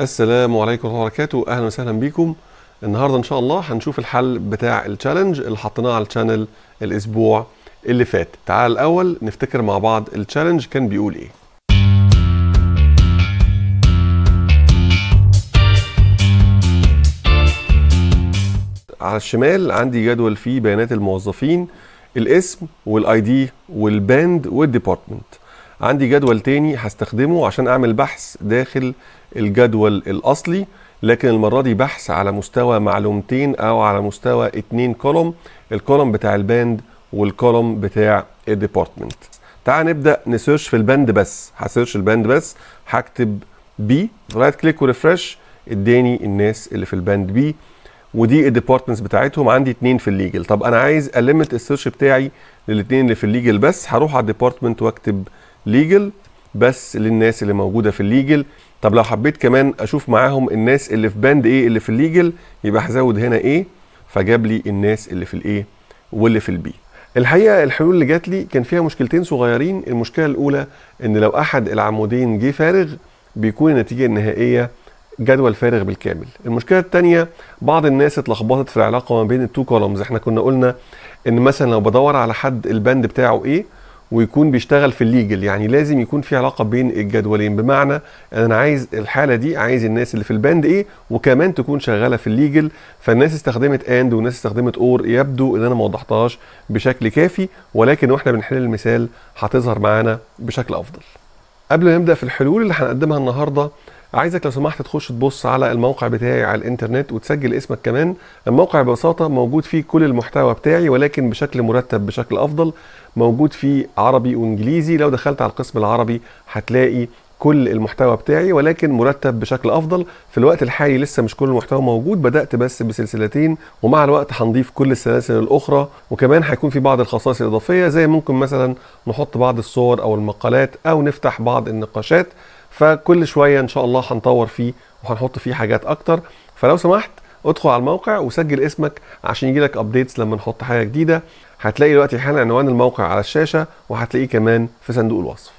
السلام عليكم ورحمه الله وبركاته اهلا وسهلا بيكم النهارده ان شاء الله هنشوف الحل بتاع التشالنج اللي حطيناه على الشانل الاسبوع اللي فات تعال الاول نفتكر مع بعض التشالنج كان بيقول ايه على الشمال عندي جدول فيه بيانات الموظفين الاسم والاي دي والباند والديبارتمنت عندي جدول تاني هستخدمه عشان اعمل بحث داخل الجدول الاصلي لكن المره دي بحث على مستوى معلومتين او على مستوى اتنين كولوم الكولوم بتاع الباند والكولوم بتاع الديبارتمنت تعال نبدا نسيرش في الباند بس هسيرش الباند بس هكتب بي رايت كليك وريفرش اداني الناس اللي في الباند بي ودي الديبارتمنتس بتاعتهم عندي اتنين في الليجل طب انا عايز الليمت السيرش بتاعي للاتنين اللي في الليجل بس هروح على الديبارتمنت واكتب ليجل بس للناس اللي موجوده في الليجل طب لو حبيت كمان اشوف معاهم الناس اللي في باند ايه اللي في الليجل يبقى هزود هنا ايه فجاب لي الناس اللي في الايه واللي في البي الحقيقه الحلول اللي جات لي كان فيها مشكلتين صغيرين المشكله الاولى ان لو احد العمودين جه فارغ بيكون النتيجه النهائيه جدول فارغ بالكامل المشكله الثانيه بعض الناس اتلخبطت في العلاقه ما بين التو كولومز احنا كنا قلنا ان مثلا لو بدور على حد البند بتاعه ايه ويكون بيشتغل في الليجل يعني لازم يكون في علاقه بين الجدولين بمعنى انا عايز الحاله دي عايز الناس اللي في الباند ايه وكمان تكون شغاله في الليجل فالناس استخدمت اند والناس استخدمت اور يبدو ان انا ما وضحتهاش بشكل كافي ولكن واحنا بنحل المثال هتظهر معانا بشكل افضل قبل ما نبدا في الحلول اللي هنقدمها النهارده عايزك لو سمحت تخش تبص على الموقع بتاعي على الانترنت وتسجل اسمك كمان الموقع ببساطه موجود فيه كل المحتوى بتاعي ولكن بشكل مرتب بشكل افضل موجود فيه عربي وانجليزي لو دخلت على القسم العربي هتلاقي كل المحتوى بتاعي ولكن مرتب بشكل افضل في الوقت الحالي لسه مش كل المحتوى موجود بدات بس بسلسلتين ومع الوقت هنضيف كل السلاسل الاخرى وكمان هيكون في بعض الخصائص الاضافيه زي ممكن مثلا نحط بعض الصور او المقالات او نفتح بعض النقاشات فكل شويه ان شاء الله هنطور فيه وهنحط فيه حاجات اكتر فلو سمحت ادخل على الموقع وسجل اسمك عشان يجيلك ابديتس لما نحط حاجه جديده هتلاقي دلوقتي حالا عنوان الموقع على الشاشه وهتلاقيه كمان في صندوق الوصف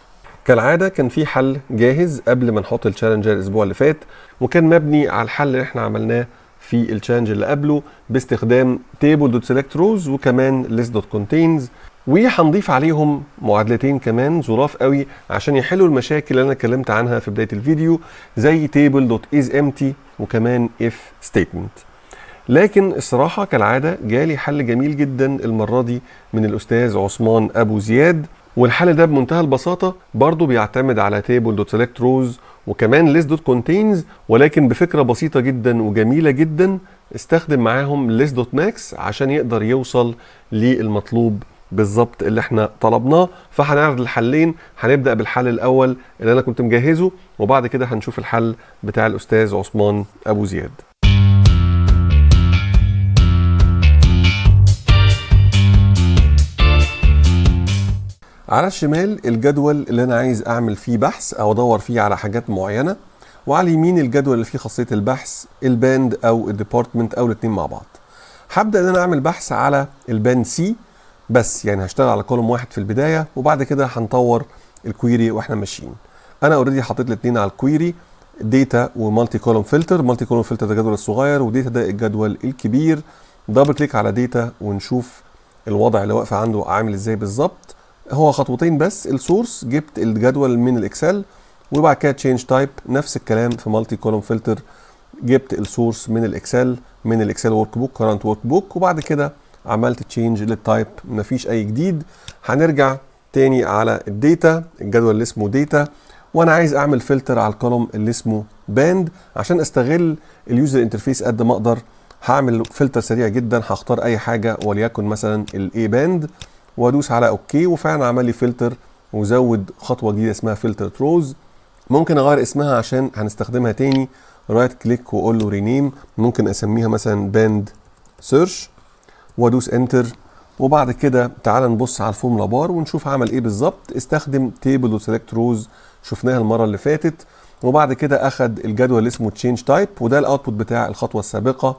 كالعاده كان في حل جاهز قبل ما نحط التشالنج الاسبوع اللي فات وكان مبني على الحل اللي احنا عملناه في التشالنج اللي قبله باستخدام روز وكمان list.contains وهنضيف عليهم معادلتين كمان ظراف قوي عشان يحلوا المشاكل اللي انا اتكلمت عنها في بدايه الفيديو زي table dot is empty وكمان if statement لكن الصراحه كالعاده جالي حل جميل جدا المره دي من الاستاذ عثمان ابو زياد والحل ده بمنتهى البساطه برضه بيعتمد على تيبل دوت سيلكت روز وكمان ليست دوت كونتينز ولكن بفكره بسيطه جدا وجميله جدا استخدم معاهم ليست دوت ماكس عشان يقدر يوصل للمطلوب بالظبط اللي احنا طلبناه فهنعرض الحلين هنبدا بالحل الاول اللي انا كنت مجهزه وبعد كده هنشوف الحل بتاع الاستاذ عثمان ابو زياد على الشمال الجدول اللي انا عايز اعمل فيه بحث او ادور فيه على حاجات معينه وعلى اليمين الجدول اللي فيه خاصيه البحث الباند او الديبارتمنت او الاثنين مع بعض هبدا ان انا اعمل بحث على الباند سي بس يعني هشتغل على كولوم واحد في البدايه وبعد كده هنطور الكويري واحنا ماشيين انا اوريدي حطيت الاثنين على الكويري داتا ومالتي كولوم فلتر مالتي كولوم فلتر ده الجدول الصغير وديتا ده الجدول الكبير دبل كليك على داتا ونشوف الوضع اللي واقفه عنده عامل ازاي بالظبط هو خطوتين بس السورس جبت الجدول من الاكسل وبعد كده تشينج تايب نفس الكلام في مالتي كولوم فلتر جبت السورس من الاكسل من الاكسل ورك بوك كرنت ورك بوك وبعد كده عملت تشينج للتايب مفيش اي جديد هنرجع تاني على الداتا الجدول اللي اسمه داتا وانا عايز اعمل فلتر على الكولوم اللي اسمه باند عشان استغل اليوزر انترفيس قد ما اقدر هعمل فلتر سريع جدا هختار اي حاجه وليكن مثلا الاي باند وادوس على اوكي وفعلا عمل لي فلتر وزود خطوه جديده اسمها فلتر روز ممكن اغير اسمها عشان هنستخدمها تاني رايت كليك واقول له رينيم ممكن اسميها مثلا باند سيرش وادوس انتر وبعد كده تعال نبص على الفورمولا بار ونشوف عمل ايه بالظبط استخدم تيبل وسيلكت روز شفناها المره اللي فاتت وبعد كده اخد الجدول اللي اسمه تشينج تايب وده الاوتبوت بتاع الخطوه السابقه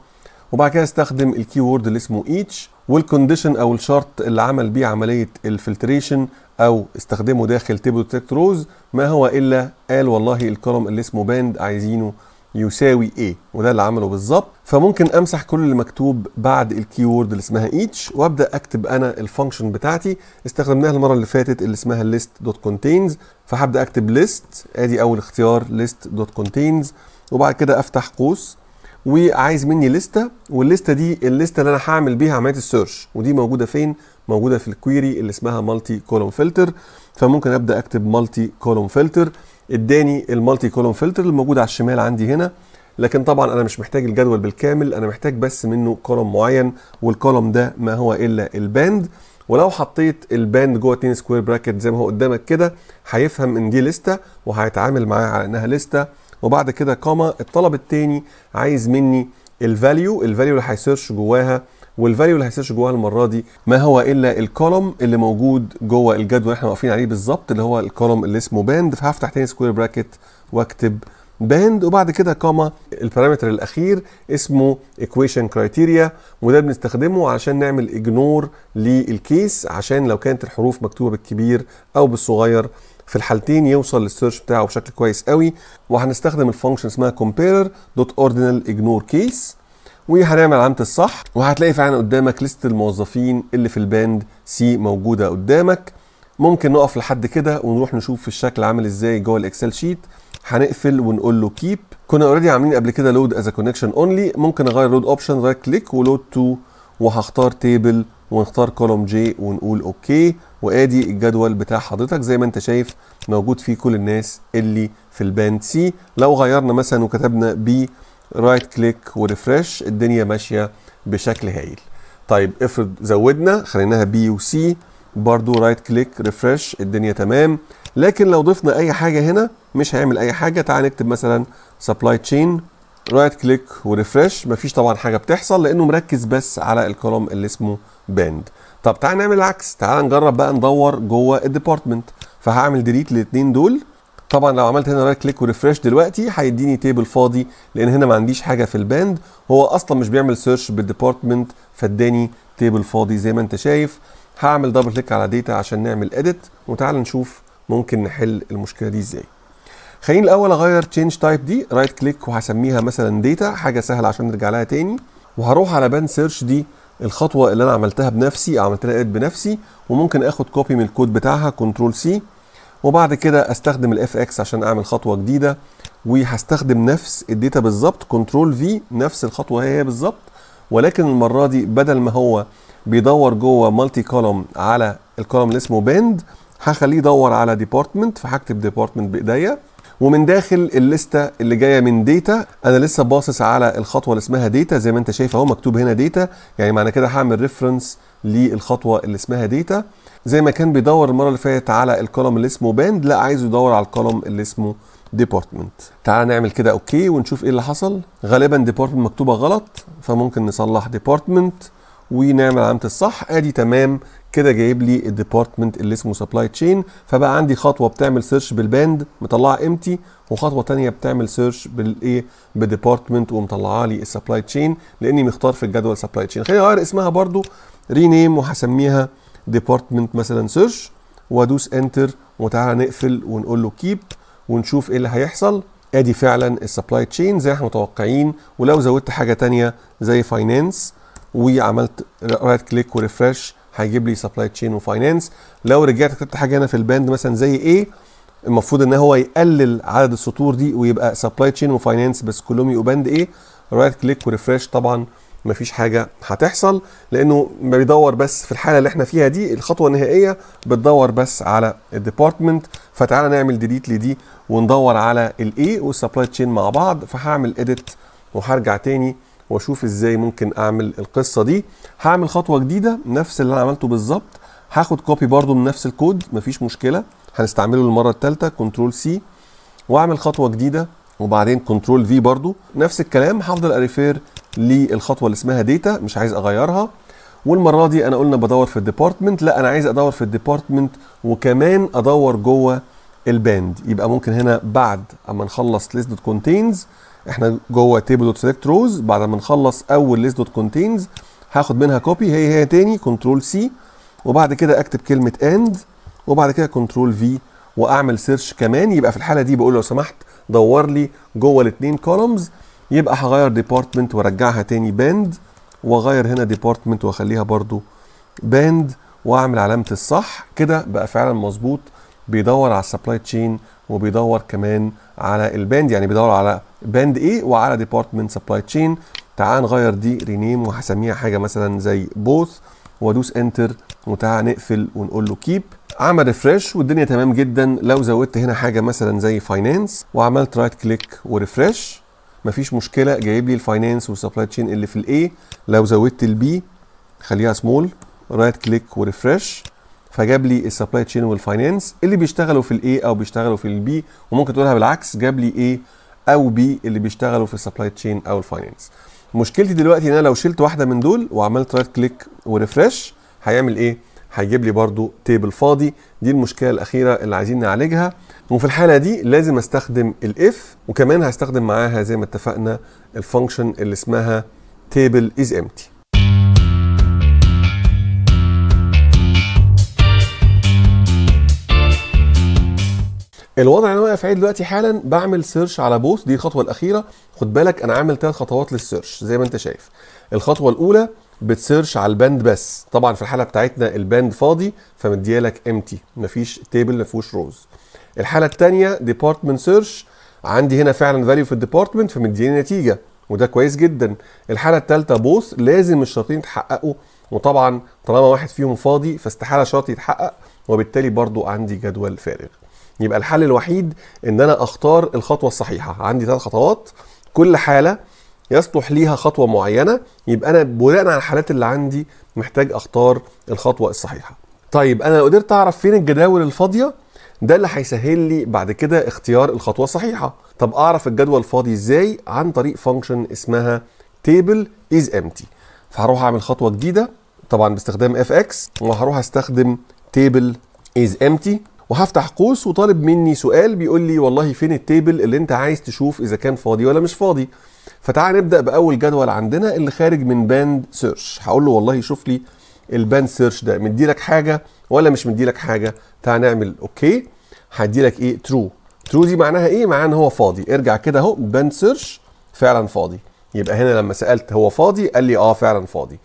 وبعد كده استخدم الكي وورد اللي اسمه ايتش والكونديشن او الشرط اللي عمل بيه عمليه الفلتريشن او استخدمه داخل تيبل سيلكت روز ما هو الا قال والله الكرم اللي اسمه باند عايزينه يساوي ايه وده اللي عمله بالظبط فممكن امسح كل اللي مكتوب بعد الكيورد اللي اسمها ايتش وابدا اكتب انا الفانكشن بتاعتي استخدمناها المره اللي فاتت اللي اسمها ليست دوت كونتينز فهبدا اكتب ليست ادي اول اختيار ليست دوت كونتينز وبعد كده افتح قوس وعايز مني لسته واللسته دي اللسته اللي انا هعمل بيها عمليه السيرش ودي موجوده فين موجوده في الكويري اللي اسمها مالتي كولوم فلتر فممكن ابدا اكتب مالتي كولوم فلتر اداني المالتي كولوم فلتر الموجود على الشمال عندي هنا لكن طبعا انا مش محتاج الجدول بالكامل انا محتاج بس منه كولوم معين والكولوم ده ما هو الا الباند ولو حطيت الباند جوه 2 سكوير براكت زي ما هو قدامك كده هيفهم ان دي لسته وهيتعامل معاها على انها لسته وبعد كده كوما الطلب الثاني عايز مني الفاليو الفاليو اللي هيسيرش جواها والفاليو اللي هيسيرش جواها المره دي ما هو الا الكولوم اللي موجود جوه الجدول اللي احنا واقفين عليه بالظبط اللي هو الكولوم اللي اسمه باند فهفتح تاني سكوير براكت واكتب باند وبعد كده كاما البارامتر الاخير اسمه ايكويشن كرايتيريا وده بنستخدمه علشان نعمل اجنور للكيس عشان لو كانت الحروف مكتوبه بالكبير او بالصغير في الحالتين يوصل للسيرش بتاعه بشكل كويس قوي وهنستخدم الفانكشن اسمها كومبيرر دوت اوردينال ignore case وهنعمل علامه الصح وهتلاقي فعلا قدامك لست الموظفين اللي في الباند سي موجوده قدامك ممكن نقف لحد كده ونروح نشوف الشكل عامل ازاي جوه الاكسل شيت هنقفل ونقول له كيب كنا اوريدي عاملين قبل كده لود از كونكشن اونلي ممكن اغير لود اوبشن رايت كليك ولود تو وهختار تيبل ونختار كولوم جي ونقول اوكي وادي الجدول بتاع حضرتك زي ما انت شايف موجود فيه كل الناس اللي في الباند سي لو غيرنا مثلا وكتبنا بي رايت كليك وريفرش الدنيا ماشيه بشكل هايل طيب افرض زودنا خليناها بي وسي برضو رايت كليك ريفرش الدنيا تمام لكن لو ضفنا اي حاجه هنا مش هيعمل اي حاجه تعال نكتب مثلا سبلاي تشين رايت كليك وريفرش مفيش طبعا حاجه بتحصل لانه مركز بس على الكولوم اللي اسمه باند طب تعال نعمل العكس تعال نجرب بقى ندور جوه الديبارتمنت فهعمل ديليت للاثنين دول طبعا لو عملت هنا رايت كليك وريفرش دلوقتي هيديني تيبل فاضي لان هنا ما عنديش حاجه في الباند هو اصلا مش بيعمل سيرش بالديبارتمنت فاداني تيبل فاضي زي ما انت شايف هعمل دبل كليك على داتا عشان نعمل اديت وتعال نشوف ممكن نحل المشكله دي ازاي خليني الاول اغير تشينج تايب دي رايت كليك وهسميها مثلا داتا حاجه سهله عشان نرجع لها تاني وهروح على باند سيرش دي الخطوه اللي انا عملتها بنفسي عملت لها اديت بنفسي وممكن اخد كوبي من الكود بتاعها كنترول سي وبعد كده استخدم الاف اكس عشان اعمل خطوه جديده وهستخدم نفس الداتا بالظبط كنترول في نفس الخطوه هي هي بالظبط ولكن المره دي بدل ما هو بيدور جوه مالتي كولوم على الكولوم اللي اسمه بند هخليه يدور على ديبارتمنت فهكتب ديبارتمنت بايديا ومن داخل الليسته اللي جايه من ديتا انا لسه باصص على الخطوه اللي اسمها ديتا زي ما انت شايف اهو مكتوب هنا ديتا يعني معنى كده هعمل ريفرنس للخطوه اللي اسمها ديتا زي ما كان بيدور المره اللي فاتت على الكولوم اللي اسمه باند لا عايزه يدور على الكولوم اللي اسمه ديبارتمنت تعال نعمل كده اوكي ونشوف ايه اللي حصل غالبا ديبارتمنت مكتوبه غلط فممكن نصلح ديبارتمنت ونعمل علامه الصح ادي تمام كده جايب لي الديبارتمنت اللي اسمه سبلاي تشين فبقى عندي خطوه بتعمل سيرش بالباند مطلعه امتي وخطوه ثانيه بتعمل سيرش بالايه بالديبارتمنت ومطلعه لي السبلاي تشين لاني مختار في الجدول سبلاي تشين خليني اغير اسمها برده رينيم وهسميها ديبارتمنت مثلا سيرش وادوس انتر وتعالى نقفل ونقول له كيب ونشوف ايه اللي هيحصل ادي فعلا السبلاي تشين زي احنا متوقعين ولو زودت حاجه تانية زي فاينانس وعملت رايت كليك وريفرش هيجيب لي سبلاي تشين وفاينانس لو رجعت كتبت حاجه هنا في الباند مثلا زي ايه المفروض ان هو يقلل عدد السطور دي ويبقى سبلاي تشين وفاينانس بس كلهم يبقوا باند ايه رايت كليك وريفرش طبعا مفيش حاجه هتحصل لانه بيدور بس في الحاله اللي احنا فيها دي الخطوه النهائيه بتدور بس على الديبارتمنت فتعالى نعمل ديليت لدي وندور على الاي والسبلاي تشين مع بعض فهعمل اديت وهرجع تاني واشوف ازاي ممكن اعمل القصه دي هعمل خطوه جديده نفس اللي انا عملته بالظبط هاخد كوبي برضو من نفس الكود مفيش مشكله هنستعمله للمرة التالتة كنترول سي واعمل خطوه جديده وبعدين كنترول في برضو نفس الكلام هفضل اريفير للخطوه اللي اسمها ديتا مش عايز اغيرها والمره دي انا قلنا بدور في الديبارتمنت لا انا عايز ادور في الديبارتمنت وكمان ادور جوه الباند يبقى ممكن هنا بعد اما نخلص ليست دوت كونتينز احنا جوه تيبل دوت سيلكت روز بعد ما نخلص اول ليست دوت كونتينز هاخد منها كوبي هي هي تاني كنترول سي وبعد كده اكتب كلمه اند وبعد كده كنترول في واعمل سيرش كمان يبقى في الحاله دي بقول لو سمحت دور لي جوه الاثنين كولومز يبقى هغير ديبارتمنت وارجعها تاني باند واغير هنا ديبارتمنت واخليها برضو باند واعمل علامه الصح كده بقى فعلا مظبوط بيدور على السبلاي تشين وبيدور كمان على الباند يعني بيدور على باند ايه وعلى ديبارتمنت سبلاي تشين تعال نغير دي رينيم وهسميها حاجه مثلا زي بوث وادوس انتر وتعال نقفل ونقول له كيب عمل ريفرش والدنيا تمام جدا لو زودت هنا حاجه مثلا زي فاينانس وعملت رايت كليك وريفرش مفيش مشكله جايب لي الفاينانس والسبلاي تشين اللي في الاي لو زودت البي خليها سمول رايت كليك وريفرش فجاب لي السبلاي تشين والفاينانس اللي بيشتغلوا في الاي او بيشتغلوا في البي وممكن تقولها بالعكس جاب لي اي او بي اللي بيشتغلوا في السبلاي تشين او الفاينانس مشكلتي دلوقتي ان انا لو شلت واحده من دول وعملت رايت كليك وريفرش هيعمل ايه هيجيب لي برضو تيبل فاضي دي المشكله الاخيره اللي عايزين نعالجها وفي الحاله دي لازم استخدم الاف وكمان هستخدم معاها زي ما اتفقنا الفانكشن اللي اسمها تيبل از امتي الوضع اللي انا واقف عليه دلوقتي حالا بعمل سيرش على بوث دي الخطوه الاخيره خد بالك انا عامل ثلاث خطوات للسيرش زي ما انت شايف الخطوه الاولى بتسيرش على الباند بس طبعا في الحاله بتاعتنا الباند فاضي فمديالك امتي مفيش تيبل مفيهوش روز الحاله الثانيه ديبارتمنت سيرش عندي هنا فعلا فاليو في الديبارتمنت فمديني نتيجه وده كويس جدا الحاله الثالثه بوث لازم الشرطين يتحققوا وطبعا طالما واحد فيهم فاضي فاستحاله شرط يتحقق وبالتالي برضو عندي جدول فارغ يبقى الحل الوحيد ان انا اختار الخطوه الصحيحه عندي ثلاث خطوات كل حاله يصلح ليها خطوه معينه يبقى انا بناء على الحالات اللي عندي محتاج اختار الخطوه الصحيحه طيب انا لو قدرت اعرف فين الجداول الفاضيه ده اللي هيسهل لي بعد كده اختيار الخطوه الصحيحه طب اعرف الجدول الفاضي ازاي عن طريق فانكشن اسمها تيبل از امتي فهروح اعمل خطوه جديده طبعا باستخدام اف اكس وهروح استخدم تيبل از امتي وهفتح قوس وطالب مني سؤال بيقول لي والله فين التيبل اللي انت عايز تشوف اذا كان فاضي ولا مش فاضي فتعال نبدا باول جدول عندنا اللي خارج من باند سيرش هقول له والله شوف لي الباند سيرش ده مدي لك حاجه ولا مش مدي لك حاجه تعال نعمل اوكي هدي لك ايه ترو ترو دي معناها ايه معناها ان هو فاضي ارجع كده اهو باند سيرش فعلا فاضي يبقى هنا لما سالت هو فاضي قال لي اه فعلا فاضي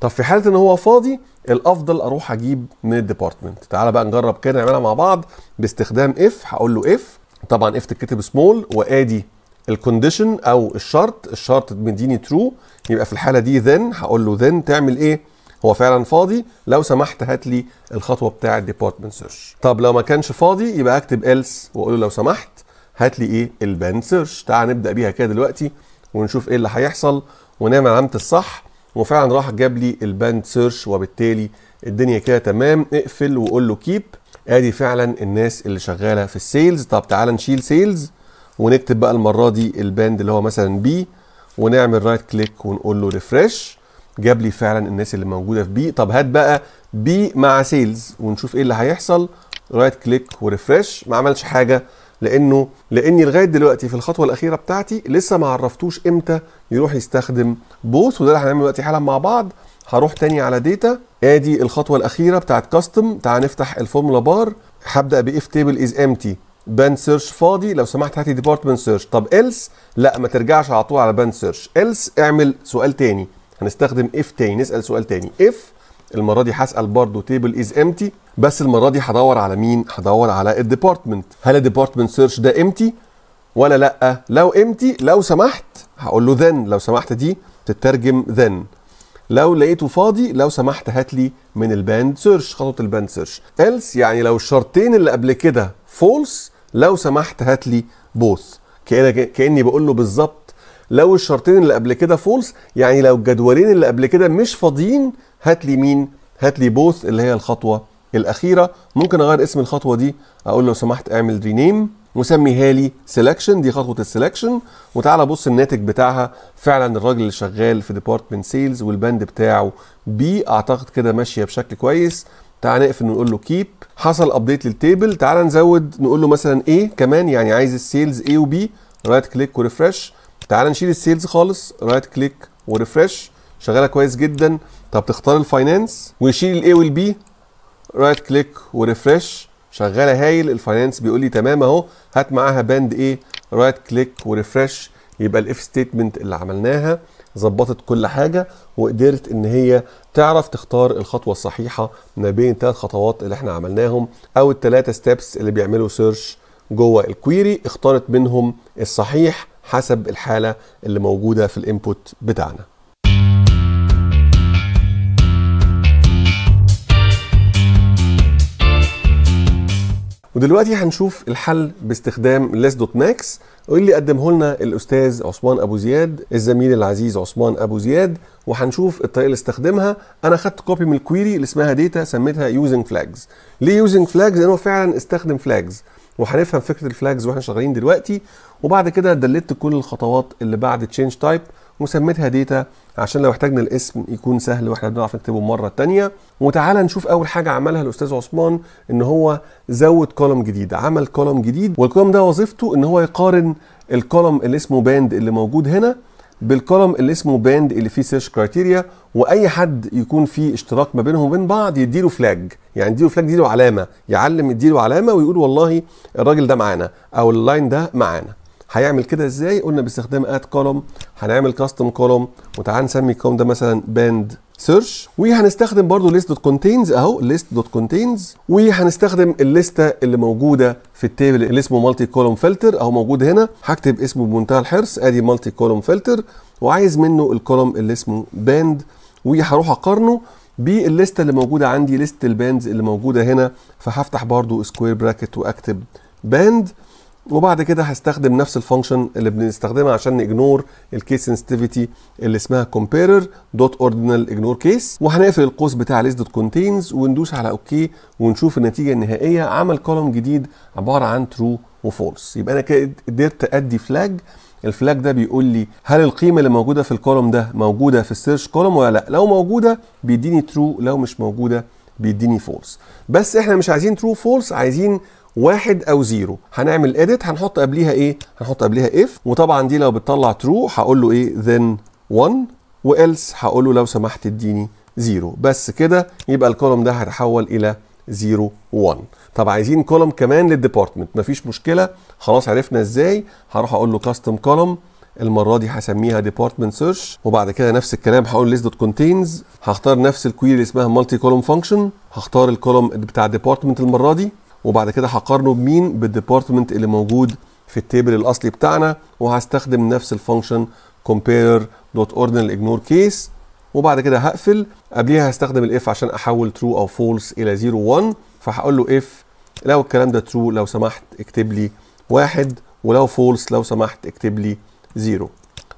طب في حاله ان هو فاضي الافضل اروح اجيب من الديبارتمنت تعال بقى نجرب كده نعملها مع بعض باستخدام اف هقول له اف طبعا اف تتكتب سمول وادي الكونديشن او الشرط الشرط مديني ترو يبقى في الحاله دي ذن هقول له ذن تعمل ايه هو فعلا فاضي لو سمحت هات لي الخطوه بتاعه ديبارتمنت سيرش طب لو ما كانش فاضي يبقى اكتب else واقول له لو سمحت هات لي ايه الباند سيرش تعال نبدا بيها كده دلوقتي ونشوف ايه اللي هيحصل ونعمل علامه الصح وفعلا راح جاب لي الباند سيرش وبالتالي الدنيا كده تمام اقفل وقول له كيب ادي فعلا الناس اللي شغاله في السيلز طب تعال نشيل سيلز ونكتب بقى المره دي الباند اللي هو مثلا بي ونعمل رايت كليك ونقول له ريفرش جاب لي فعلا الناس اللي موجوده في بي طب هات بقى بي مع سيلز ونشوف ايه اللي هيحصل رايت كليك وريفرش ما عملش حاجه لانه لاني لغايه دلوقتي في الخطوه الاخيره بتاعتي لسه ما عرفتوش امتى يروح يستخدم بوث وده اللي هنعمله دلوقتي حالا مع بعض هروح تاني على داتا ادي الخطوه الاخيره بتاعت كاستم تعال نفتح الفورمولا بار هبدا باف تيبل از امتي بان سيرش فاضي لو سمحت هاتي ديبارتمنت سيرش طب إلس لا ما ترجعش على طول على بان سيرش إلس اعمل سؤال تاني هنستخدم إف تاني نسأل سؤال تاني إف المرة دي هسأل برضه تيبل از امتي بس المرة دي هدور على مين؟ هدور على الديبارتمنت هل الديبارتمنت سيرش ده امتي ولا لا؟ لو امتي لو سمحت هقول له ذن لو سمحت دي تترجم ذن لو لقيته فاضي لو سمحت هات لي من الباند سيرش خطوه الباند سيرش else يعني لو الشرطين اللي قبل كده فولس لو سمحت هات لي بوث كاني بقول له بالظبط لو الشرطين اللي قبل كده فولس يعني لو الجدولين اللي قبل كده مش فاضيين هات لي مين هات لي بوث اللي هي الخطوه الاخيره ممكن اغير اسم الخطوه دي اقول لو سمحت اعمل رينيم مسميها لي سيلكشن دي خطوه السيلكشن وتعالى بص الناتج بتاعها فعلا الراجل اللي شغال في ديبارتمنت سيلز والبند بتاعه بي اعتقد كده ماشيه بشكل كويس تعالى نقفل نقول له كيب حصل ابديت للتيبل تعالى نزود نقول له مثلا ايه كمان يعني عايز السيلز ايه وبي رايت كليك وريفرش تعالى نشيل السيلز خالص رايت كليك وريفرش شغاله كويس جدا طب تختار الفاينانس ونشيل الاي والبي رايت كليك وريفرش شغاله هايل الفاينانس بيقول لي تمام اهو هات معاها باند ايه رايت كليك وريفرش يبقى الاف ستيتمنت اللي عملناها ظبطت كل حاجه وقدرت ان هي تعرف تختار الخطوه الصحيحه ما بين الثلاث خطوات اللي احنا عملناهم او الثلاثه ستيبس اللي بيعملوا سيرش جوه الكويري اختارت منهم الصحيح حسب الحاله اللي موجوده في الانبوت بتاعنا ودلوقتي هنشوف الحل باستخدام ليس دوت ماكس واللي قدمه لنا الاستاذ عثمان ابو زياد الزميل العزيز عثمان ابو زياد وهنشوف الطريقه اللي استخدمها انا خدت كوبي من الكويري اللي اسمها داتا سميتها يوزنج فلاجز ليه يوزنج فلاجز لانه فعلا استخدم فلاجز وهنفهم فكره الفلاجز واحنا شغالين دلوقتي وبعد كده دلت كل الخطوات اللي بعد تشينج تايب وسميتها ديتا عشان لو احتاجنا الاسم يكون سهل واحنا بنعرف نكتبه مره تانية وتعالى نشوف اول حاجه عملها الاستاذ عثمان ان هو زود كولم جديد عمل كولم جديد والكولم ده وظيفته ان هو يقارن الكولم اللي اسمه باند اللي موجود هنا بالكولم اللي اسمه باند اللي فيه سيرش كرايتيريا واي حد يكون فيه اشتراك ما بينهم وبين بعض يديله فلاج يعني يديله فلاج يديله علامه يعلم يديله علامه ويقول والله الراجل ده معانا او اللاين ده معانا هيعمل كده ازاي قلنا باستخدام اد كولوم هنعمل كاستم كولوم وتعال نسمي الكولوم ده مثلا باند سيرش وهنستخدم برضو ليست دوت كونتينز اهو ليست دوت كونتينز وهنستخدم الليسته اللي موجوده في التيبل اللي اسمه مالتي كولوم فلتر اهو موجود هنا هكتب اسمه بمنتهى الحرص ادي مالتي كولوم فلتر وعايز منه الكولوم اللي اسمه باند وهروح اقارنه بالليسته اللي موجوده عندي ليست الباندز اللي موجوده هنا فهفتح برضو سكوير براكت واكتب باند وبعد كده هستخدم نفس الفانكشن اللي بنستخدمها عشان نجنور الكيس سنسيتيفيتي اللي اسمها كومبيرر دوت اوردينال اجنور كيس وهنقفل القوس بتاع ليست دوت كونتينز وندوس على اوكي ونشوف النتيجه النهائيه عمل كولوم جديد عباره عن ترو وفولس يبقى انا قدرت ادي فلاج الفلاج ده بيقول لي هل القيمه اللي موجوده في الكولوم ده موجوده في السيرش كولوم ولا لا لو موجوده بيديني ترو لو مش موجوده بيديني فولس بس احنا مش عايزين ترو فولس عايزين واحد او زيرو هنعمل اديت هنحط قبليها ايه هنحط قبليها اف وطبعا دي لو بتطلع ترو هقول له ايه then 1 والس هقول له لو سمحت اديني زيرو بس كده يبقى الكولوم ده هيتحول الى 0 1 طب عايزين كولوم كمان للديبارتمنت مفيش مشكله خلاص عرفنا ازاي هروح اقول له كاستم كولوم المره دي هسميها ديبارتمنت سيرش وبعد كده نفس الكلام هقول ليست دوت كونتينز هختار نفس الكويري اللي اسمها مالتي كولوم فانكشن هختار الكولوم بتاع ديبارتمنت المره دي وبعد كده هقارنه بمين بالديبارتمنت اللي موجود في التيبل الاصلي بتاعنا وهستخدم نفس الفانكشن compare dot ordinal case وبعد كده هقفل قبليها هستخدم الاف عشان احول ترو او فولس الى 0 1 فهقول له اف لو الكلام ده ترو لو سمحت اكتب لي واحد ولو فولس لو سمحت اكتب لي 0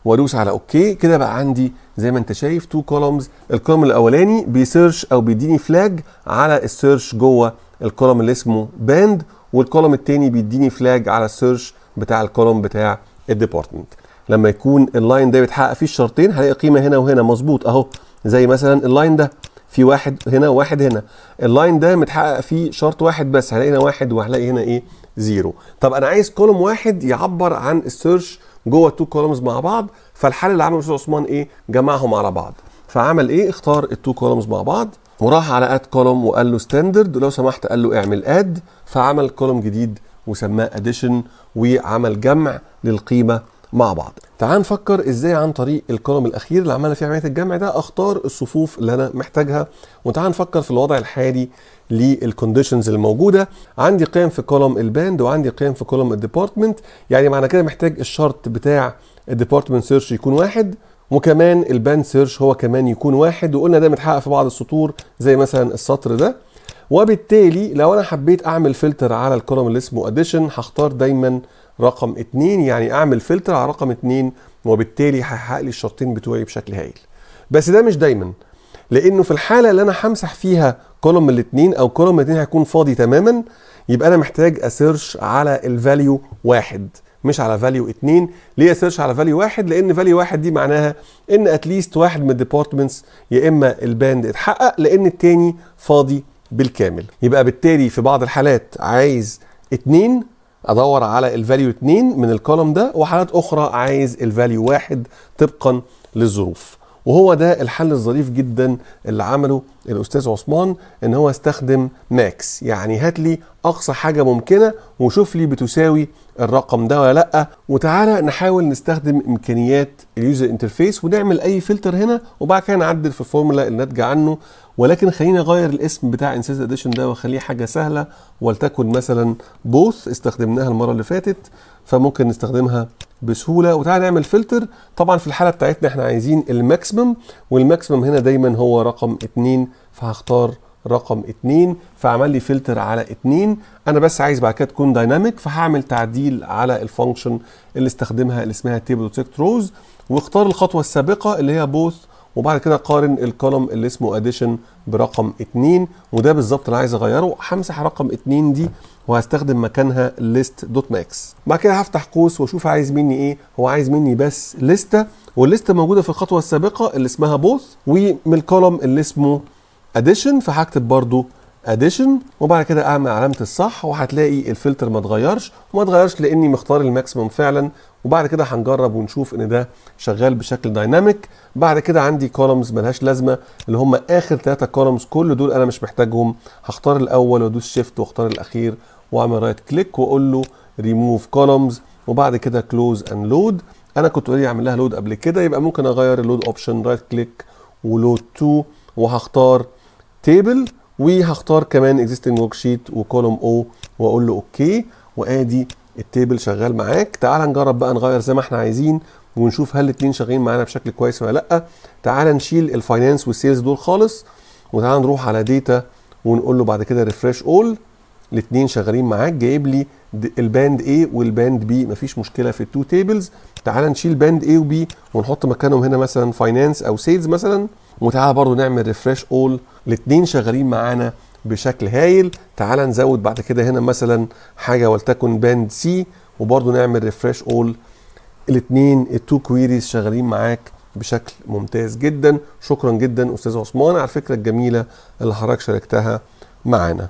وادوس على اوكي كده بقى عندي زي ما انت شايف تو كولومز الكولوم الاولاني بيسيرش او بيديني فلاج على السيرش جوه الكولوم اللي اسمه باند والكولوم التاني بيديني فلاج على السيرش بتاع الكولوم بتاع الديبارتمنت لما يكون اللاين ده بيتحقق فيه الشرطين هلاقي قيمه هنا وهنا مظبوط اهو زي مثلا اللاين ده في واحد هنا وواحد هنا اللاين ده متحقق فيه شرط واحد بس هلاقي هنا واحد وهلاقي هنا ايه زيرو طب انا عايز كولوم واحد يعبر عن السيرش جوه التو كولومز مع بعض فالحل اللي عمله الاستاذ عثمان ايه جمعهم على بعض فعمل ايه اختار التو كولومز مع بعض وراح على اد كولوم وقال له ستاندرد ولو سمحت قال له اعمل اد فعمل كولوم جديد وسماه اديشن وعمل جمع للقيمه مع بعض تعال نفكر ازاي عن طريق الكولوم الاخير اللي عملنا فيه عمليه الجمع ده اختار الصفوف اللي انا محتاجها وتعال نفكر في الوضع الحالي للكونديشنز الموجوده عندي قيم في كولوم الباند وعندي قيم في كولوم الديبارتمنت يعني معنى كده محتاج الشرط بتاع الديبارتمنت سيرش يكون واحد وكمان البان سيرش هو كمان يكون واحد وقلنا ده متحقق في بعض السطور زي مثلا السطر ده وبالتالي لو انا حبيت اعمل فلتر على الكولوم اللي اسمه اديشن هختار دايما رقم 2 يعني اعمل فلتر على رقم 2 وبالتالي هيحقق لي الشرطين بتوعي بشكل هايل بس ده مش دايما لانه في الحاله اللي انا همسح فيها كولوم الاثنين او كولوم الاثنين هيكون فاضي تماما يبقى انا محتاج اسيرش على الفاليو واحد مش على فاليو 2 ليه سيرش على فاليو 1 لان فاليو 1 دي معناها ان اتليست واحد من الديبارتمنتس يا اما الباند اتحقق لان التاني فاضي بالكامل يبقى بالتالي في بعض الحالات عايز 2 ادور على الفاليو 2 من الكولم ده وحالات اخرى عايز الفاليو 1 طبقا للظروف وهو ده الحل الظريف جدا اللي عمله الاستاذ عثمان ان هو استخدم ماكس يعني هات لي اقصى حاجه ممكنه وشوف لي بتساوي الرقم ده ولا لا وتعالى نحاول نستخدم امكانيات اليوزر انترفيس ونعمل اي فلتر هنا وبعد كده نعدل في الفورمولا الناتجه عنه ولكن خلينا اغير الاسم بتاع انسيز اديشن ده واخليه حاجه سهله ولتكن مثلا بوث استخدمناها المره اللي فاتت فممكن نستخدمها بسهوله وتعالى نعمل فلتر طبعا في الحاله بتاعتنا احنا عايزين الماكسيمم والماكسيمم هنا دايما هو رقم 2 فهختار رقم 2 فعمل لي فلتر على 2 انا بس عايز بعد كده تكون دايناميك فهعمل تعديل على الفانكشن اللي استخدمها اللي اسمها تيبل سيكت روز واختار الخطوه السابقه اللي هي بوث وبعد كده قارن الكولم اللي اسمه اديشن برقم 2 وده بالظبط اللي عايز اغيره همسح رقم 2 دي وهستخدم مكانها ليست دوت ماكس بعد كده هفتح قوس واشوف عايز مني ايه هو عايز مني بس لسته والليسته موجوده في الخطوه السابقه اللي اسمها بوث ومن الكولم اللي اسمه اديشن فهكتب برضو اديشن وبعد كده اعمل علامه الصح وهتلاقي الفلتر ما اتغيرش وما اتغيرش لاني مختار الماكسيمم فعلا وبعد كده هنجرب ونشوف ان ده شغال بشكل دايناميك بعد كده عندي كولمز ملهاش لازمه اللي هم اخر ثلاثه كولمز كل دول انا مش محتاجهم هختار الاول وادوس شيفت واختار الاخير واعمل رايت كليك واقول له ريموف كولمز وبعد كده كلوز اند لود انا كنت اوريدي اعمل لها لود قبل كده يبقى ممكن اغير اللود اوبشن رايت كليك ولود تو وهختار تيبل وهختار كمان اكزيستنج ورك شيت وكولوم او واقول له اوكي وادي التيبل شغال معاك تعال نجرب بقى نغير زي ما احنا عايزين ونشوف هل الاثنين شغالين معانا بشكل كويس ولا لا تعال نشيل الفاينانس والسيلز دول خالص وتعال نروح على ديتا ونقول له بعد كده ريفرش اول الاثنين شغالين معاك جايب لي الباند A والباند B مفيش مشكله في التو تيبلز تعال نشيل باند A وB ونحط مكانهم هنا مثلا فاينانس او سيلز مثلا وتعالى برضو نعمل ريفرش اول الاثنين شغالين معانا بشكل هايل تعالى نزود بعد كده هنا مثلا حاجه ولتكن باند سي وبرضو نعمل ريفرش اول الاثنين التو كويريز شغالين معاك بشكل ممتاز جدا شكرا جدا استاذ عثمان على الفكره الجميله اللي حضرتك شاركتها معانا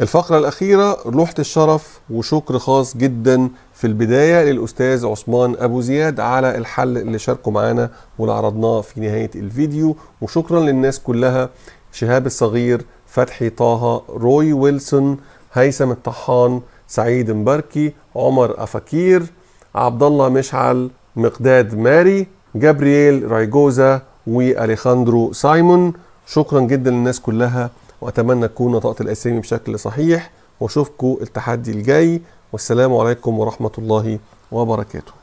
الفقرة الأخيرة لوحة الشرف وشكر خاص جدا في البداية للأستاذ عثمان أبو زياد على الحل اللي شاركه معانا واللي عرضناه في نهاية الفيديو وشكرا للناس كلها شهاب الصغير فتحي طه روي ويلسون هيثم الطحان سعيد مباركي عمر أفاكير عبد الله مشعل مقداد ماري جابرييل رايجوزا واليخاندرو سايمون شكرا جدا للناس كلها واتمنى تكون نطقت الاسامي بشكل صحيح واشوفكم التحدي الجاي والسلام عليكم ورحمه الله وبركاته